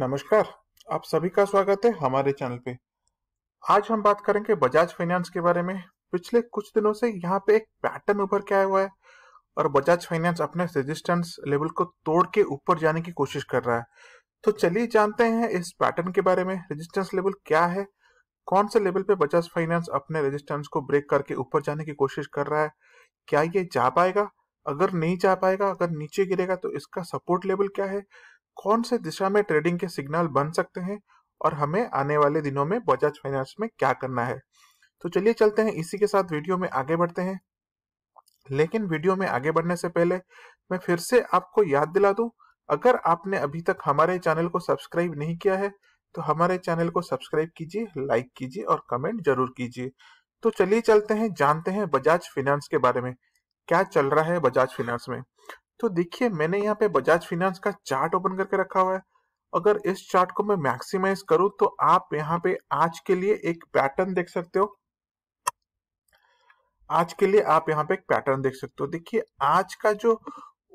नमस्कार आप सभी का स्वागत है हमारे चैनल पे आज हम बात करेंगे बजाज फाइनेंस के बारे में पिछले कुछ दिनों से यहाँ पे एक पैटर्न उभर के आया हुआ है और बजाज फाइनेंस अपने रेजिस्टेंस लेवल को तोड़ के ऊपर जाने की कोशिश कर रहा है तो चलिए जानते हैं इस पैटर्न के बारे में रेजिस्टेंस लेवल क्या है कौन से लेवल पे बजाज फाइनेंस अपने रेजिस्टेंस को ब्रेक करके ऊपर जाने की कोशिश कर रहा है क्या ये जा पाएगा अगर नहीं जा पाएगा अगर नीचे गिरेगा तो इसका सपोर्ट लेवल क्या है कौन से दिशा में ट्रेडिंग के सिग्नल बन सकते हैं और हमें आने वाले दिनों में बजाज फाइनेंस में क्या करना है तो चलिए चलते हैं इसी के साथ वीडियो में आगे बढ़ते हैं लेकिन वीडियो में आगे बढ़ने से पहले मैं फिर से आपको याद दिला दूं अगर आपने अभी तक हमारे चैनल को सब्सक्राइब नहीं किया है तो हमारे चैनल को सब्सक्राइब कीजिए लाइक कीजिए और कमेंट जरूर कीजिए तो चलिए चलते हैं जानते हैं बजाज फाइनेंस के बारे में क्या चल रहा है बजाज फाइनेंस में तो देखिए मैंने यहाँ पे बजाज फिनेंस का चार्ट ओपन करके रखा हुआ है अगर इस चार्ट को मैं मैक्सिमाइज करूं तो आप यहाँ पे आज के लिए एक पैटर्न देख सकते हो आज के लिए आप यहाँ पे एक पैटर्न देख सकते हो देखिए आज का जो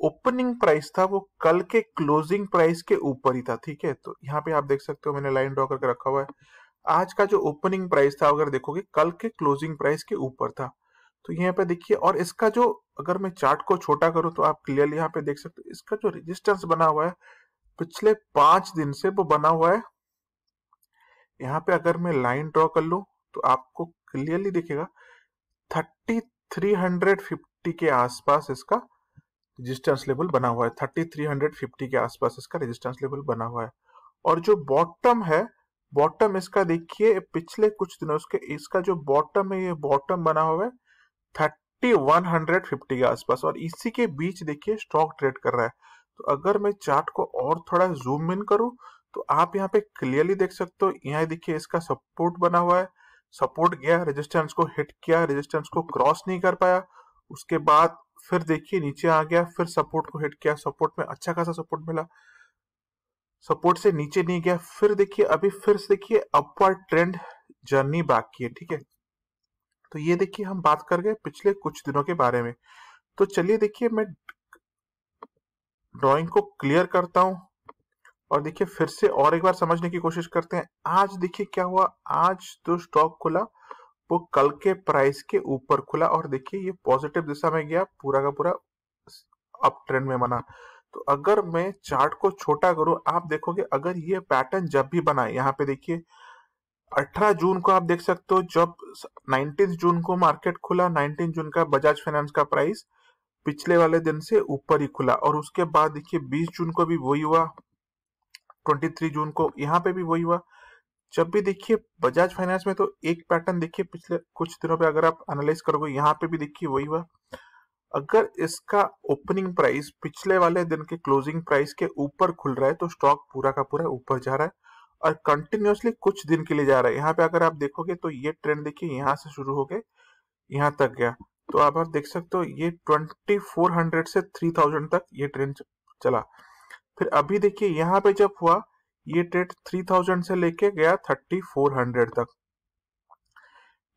ओपनिंग प्राइस था वो कल के क्लोजिंग प्राइस के ऊपर ही था ठीक है तो यहाँ पे आप देख सकते हो मैंने लाइन ड्रॉ करके रखा हुआ है आज का जो ओपनिंग प्राइस था अगर देखोगे कल के क्लोजिंग प्राइस के ऊपर था तो यहाँ पे देखिए और इसका जो अगर मैं चार्ट को छोटा करूँ तो आप क्लियरली यहाँ पे देख सकते हो इसका जो रेजिस्टेंस बना हुआ है पिछले पांच दिन से वो बना हुआ है यहाँ पे अगर मैं लाइन ड्रॉ कर लू तो आपको क्लियरली दिखेगा थर्टी थ्री हंड्रेड फिफ्टी के आसपास इसका रेजिस्टेंस लेवल बना हुआ है थर्टी थ्री हंड्रेड फिफ्टी के आसपास इसका रेजिस्टेंस लेवल बना हुआ है और जो बॉटम है बॉटम इसका देखिए पिछले कुछ दिनों इसका जो बॉटम है ये बॉटम बना हुआ है थर्टी वन हंड्रेड फिफ्टी के आसपास और इसी के बीच देखिए स्टॉक ट्रेड कर रहा है तो अगर मैं चार्ट को और थोड़ा जूम इन करूं तो आप यहाँ पे क्लियरली देख सकते हो यहाँ देखिए इसका सपोर्ट बना हुआ है सपोर्ट गया रेजिस्टेंस को हिट किया रेजिस्टेंस को क्रॉस नहीं कर पाया उसके बाद फिर देखिए नीचे आ गया फिर सपोर्ट को हिट किया सपोर्ट में अच्छा खासा सपोर्ट मिला सपोर्ट से नीचे नहीं गया फिर देखिए अभी फिर से देखिए अपवर्ड ट्रेंड जर्नी बाकी है ठीक है तो ये देखिए हम बात कर गए पिछले कुछ दिनों के बारे में तो चलिए देखिए मैं ड्राइंग को क्लियर करता हूं और देखिए फिर से और एक बार समझने की कोशिश करते हैं आज देखिए क्या हुआ आज जो स्टॉक खुला वो कल के प्राइस के ऊपर खुला और देखिए ये पॉजिटिव दिशा में गया पूरा का पूरा अप ट्रेंड में बना तो अगर मैं चार्ट को छोटा करूं आप देखोगे अगर ये पैटर्न जब भी बना यहाँ पे देखिए 18 जून को आप देख सकते हो जब 19 जून को मार्केट खुला 19 जून का बजाज फाइनेंस का प्राइस पिछले वाले दिन से ऊपर ही खुला और उसके बाद देखिए 20 जून को भी वही हुआ 23 जून को यहाँ पे भी वही हुआ जब भी देखिए बजाज फाइनेंस में तो एक पैटर्न देखिए पिछले कुछ दिनों पे अगर आप एनालाइज करोगे यहाँ पे भी देखिए वही हुआ अगर इसका ओपनिंग प्राइस पिछले वाले दिन के क्लोजिंग प्राइस के ऊपर खुल रहा है तो स्टॉक पूरा का पूरा ऊपर जा रहा है और कंटिन्यूसली कुछ दिन के लिए जा रहा है यहाँ पे अगर आप देखोगे तो ये ट्रेंड देखिए यहाँ से शुरू हो गए यहाँ तक गया तो आप आप देख सकते हो ये 2400 से 3000 तक ये ट्रेंड चला फिर अभी देखिए यहाँ पे जब हुआ ये ट्रेड 3000 से लेके गया 3400 तक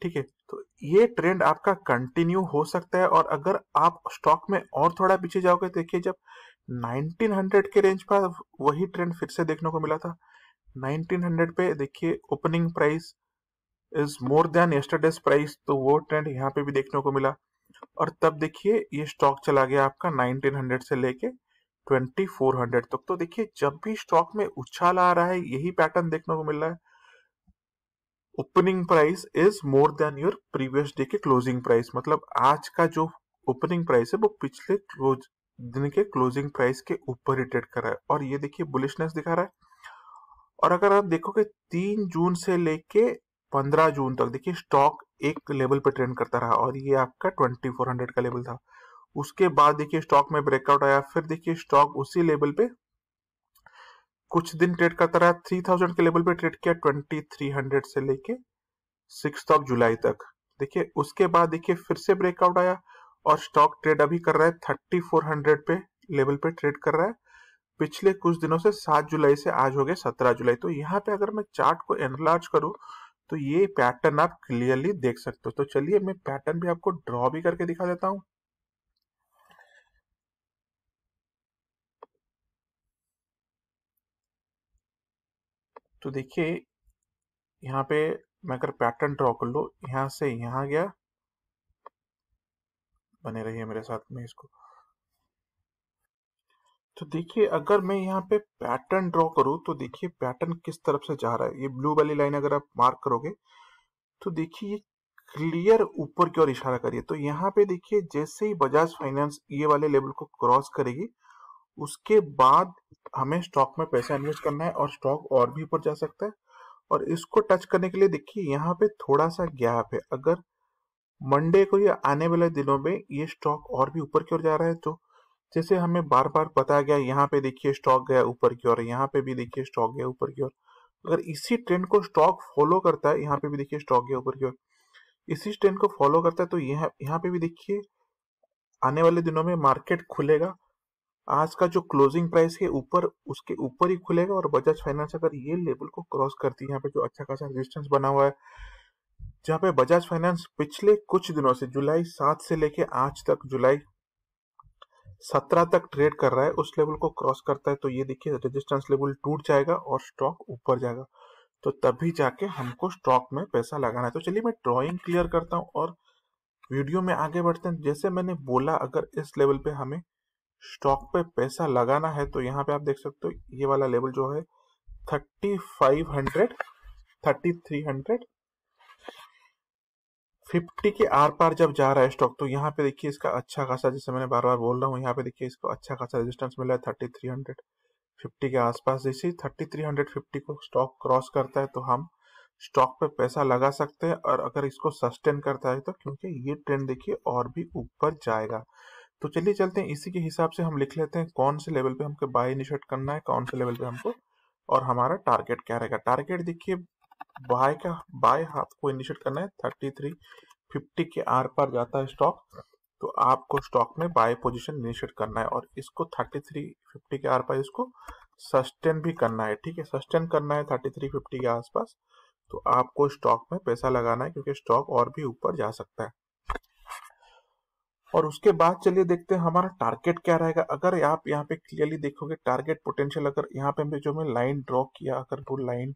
ठीक है तो ये ट्रेंड आपका कंटिन्यू हो सकता है और अगर आप स्टॉक में और थोड़ा पीछे जाओगे देखिए जब 1900 के रेंज पर वही ट्रेंड फिर से देखने को मिला था 1900 पे देखिए opening price is more than yesterday's price तो वो ट्रेंड यहाँ पे भी देखने को मिला और तब देखिए ये स्टॉक चला गया आपका 1900 से लेके 2400 तक तो, तो देखिए जब भी स्टॉक में उछाल आ रहा है यही पैटर्न देखने को मिल रहा है opening price is more than your previous day के क्लोजिंग प्राइस मतलब आज का जो ओपनिंग प्राइस है वो पिछले क्लोज दिन के क्लोजिंग प्राइस के ऊपर ही ट्रेड कर रहा है और ये देखिए बुलिशनेस दिखा रहा है और अगर आप देखोगे तीन जून से लेके पंद्रह जून तक देखिए स्टॉक एक लेवल पर ट्रेंड करता रहा और ये आपका ट्वेंटी फोर हंड्रेड का लेवल था उसके बाद देखिए स्टॉक में ब्रेकआउट आया फिर देखिए स्टॉक उसी लेवल पे कुछ दिन ट्रेड करता रहा थ्री थाउजेंड के लेवल पे ट्रेड किया ट्वेंटी थ्री हंड्रेड से लेके सिक्स ऑफ जुलाई तक देखिए उसके बाद देखिए फिर से ब्रेकआउट आया और स्टॉक ट्रेड अभी कर रहा है थर्टी फोर हंड्रेड पे लेवल पे ट्रेड कर रहा है पिछले कुछ दिनों से सात जुलाई से आज हो गए सत्रह जुलाई तो यहाँ पे अगर मैं चार्ट को एनलार्ज करूँ तो ये पैटर्न आप क्लियरली देख सकते हो तो चलिए मैं पैटर्न भी आपको ड्रॉ भी करके दिखा देता हूँ तो देखिए यहाँ पे मैं अगर पैटर्न ड्रॉ कर लो यहां से यहां गया बने रहिए मेरे साथ में इसको तो देखिए अगर मैं यहाँ पे पैटर्न ड्रॉ करूँ तो देखिए पैटर्न किस तरफ से जा रहा है ये ब्लू वाली लाइन अगर आप मार्क करोगे तो देखिए ये क्लियर ऊपर की ओर इशारा करिए तो यहाँ पे देखिए जैसे ही बजाज फाइनेंस ये वाले लेवल को क्रॉस करेगी उसके बाद हमें स्टॉक में पैसा इन्वेस्ट करना है और स्टॉक और भी ऊपर जा सकता है और इसको टच करने के लिए देखिए यहाँ पे थोड़ा सा गैप है अगर मंडे को या आने वाले दिनों में ये स्टॉक और भी ऊपर की ओर जा रहा है तो जैसे हमें बार बार पता गया यहाँ पे देखिए स्टॉक गया ऊपर की ओर यहाँ पे भी देखिए स्टॉक गया ऊपर की ओर अगर इसी ट्रेंड को स्टॉक फॉलो करता है यहाँ पे भी देखिए स्टॉक गया ऊपर की ओर इसी ट्रेंड को फॉलो करता है तो यहाँ यहाँ पे भी देखिए आने वाले दिनों में मार्केट खुलेगा आज का जो क्लोजिंग प्राइस के ऊपर उसके ऊपर ही खुलेगा और बजाज फाइनेंस अगर ये लेवल को क्रॉस करती है यहाँ पे जो अच्छा खासा रेजिस्टेंस बना हुआ है जहाँ पे बजाज फाइनेंस पिछले कुछ दिनों से जुलाई सात से लेके आज तक जुलाई सत्रह तक ट्रेड कर रहा है उस लेवल को क्रॉस करता है तो ये देखिए रेजिस्टेंस लेवल टूट जाएगा और स्टॉक ऊपर जाएगा तो तभी जाके हमको स्टॉक में पैसा लगाना है तो चलिए मैं ड्रॉइंग क्लियर करता हूँ और वीडियो में आगे बढ़ते हैं जैसे मैंने बोला अगर इस लेवल पे हमें स्टॉक पे पैसा लगाना है तो यहाँ पे आप देख सकते हो ये वाला लेवल जो है thirty five hundred thirty three hundred fifty के आर पार जब जा रहा है स्टॉक तो यहाँ पे देखिए इसका अच्छा खासा जैसे मैंने बार बार बोल रहा हूँ यहाँ पे देखिए इसको अच्छा खासा रेजिस्टेंस मिला है थर्टी थ्री हंड्रेड फिफ्टी के आसपास जैसे ही थर्टी थ्री हंड्रेड फिफ्टी को स्टॉक क्रॉस करता है तो हम स्टॉक पे पैसा लगा सकते हैं और अगर इसको सस्टेन करता है तो क्योंकि ये ट्रेंड देखिए और भी ऊपर जाएगा तो चलिए चलते हैं इसी के हिसाब से हम लिख लेते हैं कौन से लेवल पे हमको बाय इनिशिएट करना है कौन से लेवल पे हमको और हमारा टारगेट क्या रहेगा टारगेट देखिए बाय का बाय आपको इनिशिएट करना है थर्टी थ्री फिफ्टी के आर पर जाता है स्टॉक तो आपको स्टॉक में बाय पोजीशन इनिशिएट करना है और इसको थर्टी थ्री फिफ्टी के आर पर इसको सस्टेन भी करना है ठीक है सस्टेन करना है थर्टी थ्री फिफ्टी के आसपास तो आपको स्टॉक में पैसा लगाना है क्योंकि स्टॉक और भी ऊपर जा सकता है और उसके बाद चलिए देखते हैं हमारा टारगेट क्या रहेगा अगर आप यहाँ पे क्लियरली देखोगे टारगेट पोटेंशियल अगर यहाँ पे जो मैं लाइन ड्रॉ किया अगर वो लाइन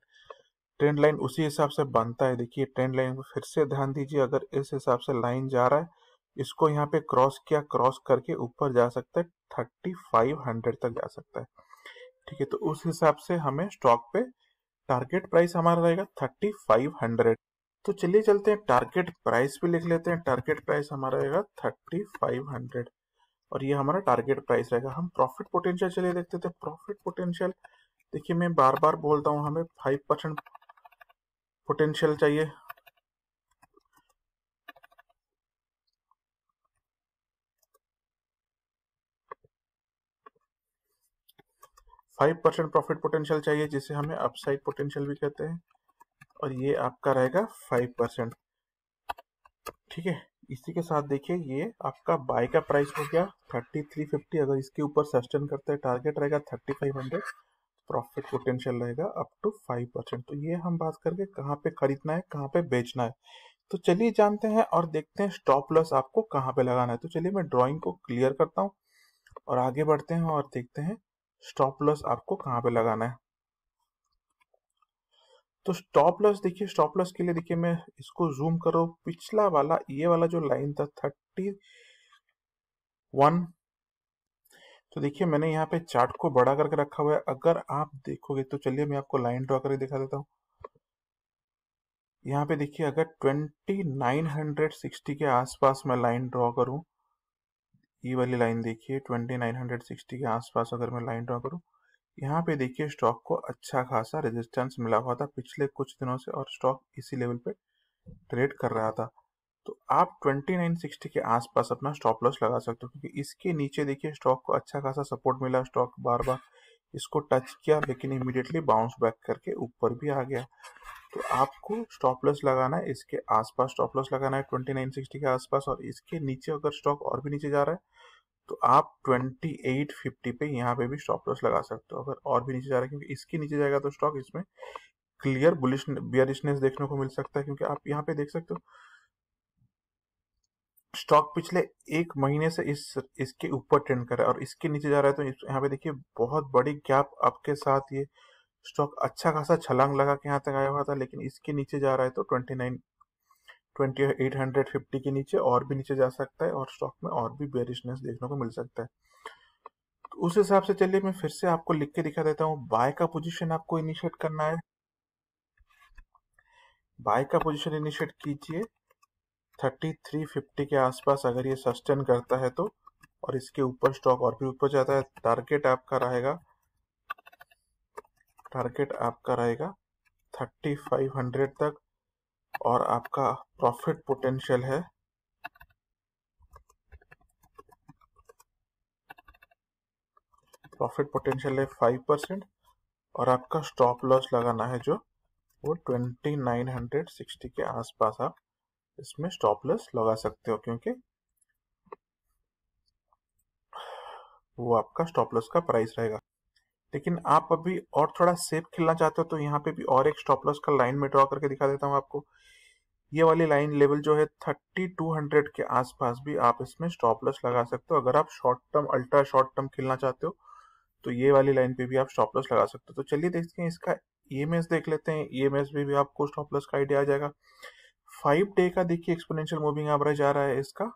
ट्रेंड लाइन उसी हिसाब से बनता है देखिए ट्रेंड लाइन को फिर से ध्यान दीजिए अगर इस हिसाब से लाइन जा रहा है इसको यहाँ पे क्रॉस किया क्रॉस करके ऊपर जा सकता है थर्टी फाइव हंड्रेड तक जा सकता है ठीक है तो उस हिसाब से हमें स्टॉक पे टारगेट प्राइस हमारा रहेगा थर्टी फाइव हंड्रेड तो चलिए चलते हैं टारगेट प्राइस भी लिख लेते हैं टारगेट प्राइस हमारा रहेगा थर्टी फाइव हंड्रेड और ये हमारा टारगेट प्राइस रहेगा हम प्रॉफिट पोटेंशियल चलिए देखते थे प्रॉफिट पोटेंशियल देखिए मैं बार बार बोलता हूँ हमें फाइव परसेंट पोटेंशियल चाहिए फाइव परसेंट प्रॉफिट पोटेंशियल चाहिए जिसे हमें अपसाइड पोटेंशियल भी कहते हैं और ये आपका रहेगा फाइव परसेंट ठीक है इसी के साथ देखिए ये आपका बाय का प्राइस हो गया थर्टी थ्री फिफ्टी अगर इसके ऊपर सस्टेन करते हैं टारगेट रहेगा thirty five hundred profit potential रहेगा अप टू फाइव परसेंट तो ये हम बात करके कहाँ पे खरीदना है कहाँ पे बेचना है तो चलिए जानते हैं और देखते हैं स्टॉप लॉस आपको कहाँ पे लगाना है तो चलिए मैं ड्राइंग को क्लियर करता हूँ और आगे बढ़ते हैं और देखते हैं स्टॉप लॉस आपको कहाँ पे लगाना है तो स्टॉप लॉस देखिए स्टॉप लॉस के लिए देखिए मैं इसको जूम करो पिछला वाला ये वाला जो लाइन था थर्टी वन तो देखिए मैंने यहाँ पे चार्ट को बड़ा करके रखा हुआ है अगर आप देखोगे तो चलिए मैं आपको लाइन ड्रॉ करके दिखा देता हूँ यहाँ पे देखिए अगर 2960 के आसपास मैं लाइन ड्रॉ करूँ ये वाली लाइन देखिए 2960 के आसपास अगर मैं लाइन ड्रॉ करूँ यहाँ पे देखिए स्टॉक को अच्छा खासा रेजिस्टेंस मिला हुआ था पिछले कुछ दिनों से और स्टॉक इसी लेवल पे ट्रेड कर रहा था तो आप 2960 के आसपास अपना स्टॉप लॉस लगा सकते हो क्योंकि इसके नीचे देखिए स्टॉक को अच्छा खासा सपोर्ट मिला स्टॉक बार बार इसको टच किया लेकिन इमिडिएटली बाउंस बैक करके ऊपर भी आ गया तो आपको स्टॉप लॉस लगाना है इसके आसपास स्टॉप लॉस लगाना है 2960 के आसपास और इसके नीचे अगर स्टॉक और भी नीचे जा रहा है तो आप 2850 पे यहाँ पे भी स्टॉप लॉस लगा सकते हो अगर और भी नीचे जा रहा है क्योंकि इसके नीचे जाएगा तो स्टॉक इसमें क्लियर बुलिश बियरिशनेस देखने को मिल सकता है क्योंकि आप यहाँ पे देख सकते हो स्टॉक पिछले एक महीने से इस इसके ऊपर ट्रेंड कर रहा है और इसके नीचे जा रहा है तो यहाँ पे देखिए बहुत बड़ी गैप आपके साथ ये स्टॉक अच्छा खासा छलांग लगा के यहाँ तक आया हुआ था लेकिन इसके नीचे जा रहा है तो twenty nine twenty eight hundred fifty के नीचे और भी नीचे जा सकता है और स्टॉक में और भी बेरिशनेस देखने को मिल सकता है तो उस हिसाब से चलिए मैं फिर से आपको लिख के दिखा देता हूँ बाय का पोजिशन आपको इनिशिएट करना है बाय का पोजिशन इनिशिएट कीजिए थर्टी थ्री फिफ्टी के आसपास अगर ये सस्टेन करता है तो और इसके ऊपर स्टॉक और भी ऊपर जाता है टारगेट आपका रहेगा टारगेट आपका रहेगा थर्टी फाइव हंड्रेड तक और आपका प्रॉफिट पोटेंशियल है प्रॉफिट पोटेंशियल है फाइव परसेंट और आपका स्टॉप लॉस लगाना है जो वो ट्वेंटी नाइन हंड्रेड सिक्सटी के आसपास आप इसमें स्टॉप लॉस लगा सकते हो क्योंकि वो आपका स्टॉप लॉस का प्राइस रहेगा लेकिन आप अभी और थोड़ा सेफ खेलना चाहते हो तो यहाँ पे भी और एक स्टॉप लॉस का लाइन में ड्रॉ करके दिखा देता हूँ आपको ये वाली लाइन लेवल जो है थर्टी टू हंड्रेड के आसपास भी आप इसमें स्टॉप लॉस लगा सकते हो अगर आप short term ultra short term खेलना चाहते हो तो ये वाली लाइन पे भी आप स्टॉप लॉस लगा सकते हो तो चलिए देखते हैं इसका ई e देख लेते हैं ई e भी, भी आपको स्टॉप लॉस का आइडिया आ जाएगा फाइव डे का देखिए एक्सपोनेंशियल मूविंग एवरेज आ रहा है इसका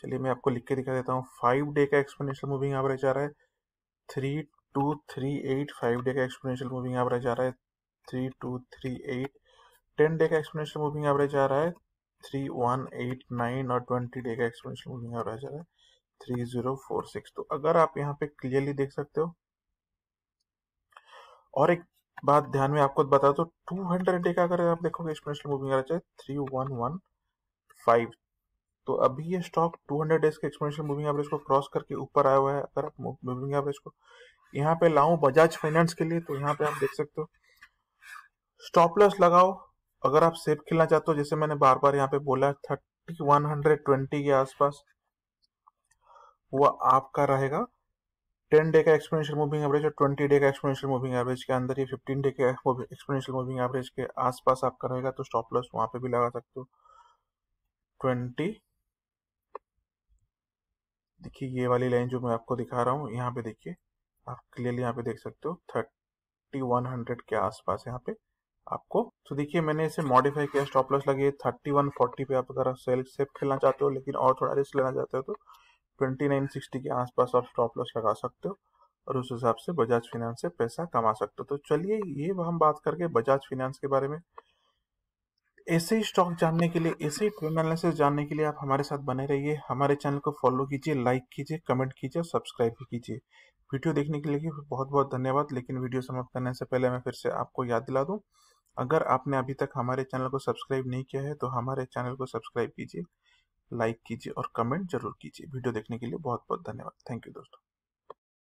चलिए मैं आपको लिख के दिखा देता हूँ फाइव डे का एक्सपोनेंशियल मूविंग एवरेज आ रहा है three two three eight five day का एक्सपोनेंशियल मूविंग एवरेज आ रहा है three two three eight ten day का एक्सपोनेंशियल मूविंग एवरेज आ रहा है थ्री वन एट नाइन और ट्वेंटी डे का एक्सपोनेंशियल मूविंग एवरेज आ रहा है थ्री जीरो फोर सिक्स तो अगर आप यहाँ पे क्लियरली देख सकते हो और एक बात ध्यान में आपको बता दो टू हंड्रेड का अगर आप देखोगे एक्सपोनेंशियल मूविंग एवरेज है थ्री वन वन फाइव तो अभी ये स्टॉक टू हंड्रेड डेज के एक्सपोनेंशियल मूविंग एवरेज को क्रॉस करके ऊपर आया हुआ है अगर आप मूविंग एवरेज को यहाँ पे लाऊं बजाज फाइनेंस के लिए तो यहाँ पे आप देख सकते हो स्टॉप लॉस लगाओ अगर आप सेफ खेलना चाहते हो जैसे मैंने बार बार यहाँ पे बोला थर्टी वन हंड्रेड ट्वेंटी के आसपास वो आपका रहेगा टेन डे का एक्सपोनेंशियल मूविंग एवरेज और ट्वेंटी डे का एक्सपोनेंशियल मूविंग एवरेज के अंदर ये फिफ्टीन डे के एक्सपोनेंशियल मूविंग एवरेज के आसपास आपका रहेगा तो स्टॉप लॉस वहां पे भी लगा सकते हो ट्वेंटी देखिए ये वाली लाइन जो मैं आपको दिखा रहा हूँ यहाँ पे देखिए आप क्लियरली यहाँ पे देख सकते हो थर्टी वन हंड्रेड के आसपास यहाँ पे आपको तो देखिए मैंने इसे मॉडिफाई किया स्टॉप लॉस लगे थर्टी वन फोर्टी पे आप अगर सेल सेफ खेलना चाहते हो लेकिन और थोड़ा रिस्क लेना चाहते हो तो 2960 के आसपास आप स्टॉप लॉस लगा सकते हो और उस हिसाब से बजाज फिनेंस से पैसा कमा सकते हो तो चलिए ये हम बात करके बजाज फिनेंस के बारे में ऐसे ही स्टॉक जानने के लिए ऐसे ही ट्रेन एनालिसिस जानने के लिए आप हमारे साथ बने रहिए हमारे चैनल को फॉलो कीजिए लाइक कीजिए कमेंट कीजिए और सब्सक्राइब भी कीजिए वीडियो देखने के लिए बहुत बहुत धन्यवाद लेकिन वीडियो समाप्त करने से पहले मैं फिर से आपको याद दिला दूँ अगर आपने अभी तक हमारे चैनल को सब्सक्राइब नहीं किया है तो हमारे चैनल को सब्सक्राइब कीजिए लाइक कीजिए और कमेंट जरूर कीजिए वीडियो देखने के लिए बहुत बहुत धन्यवाद थैंक यू दोस्तों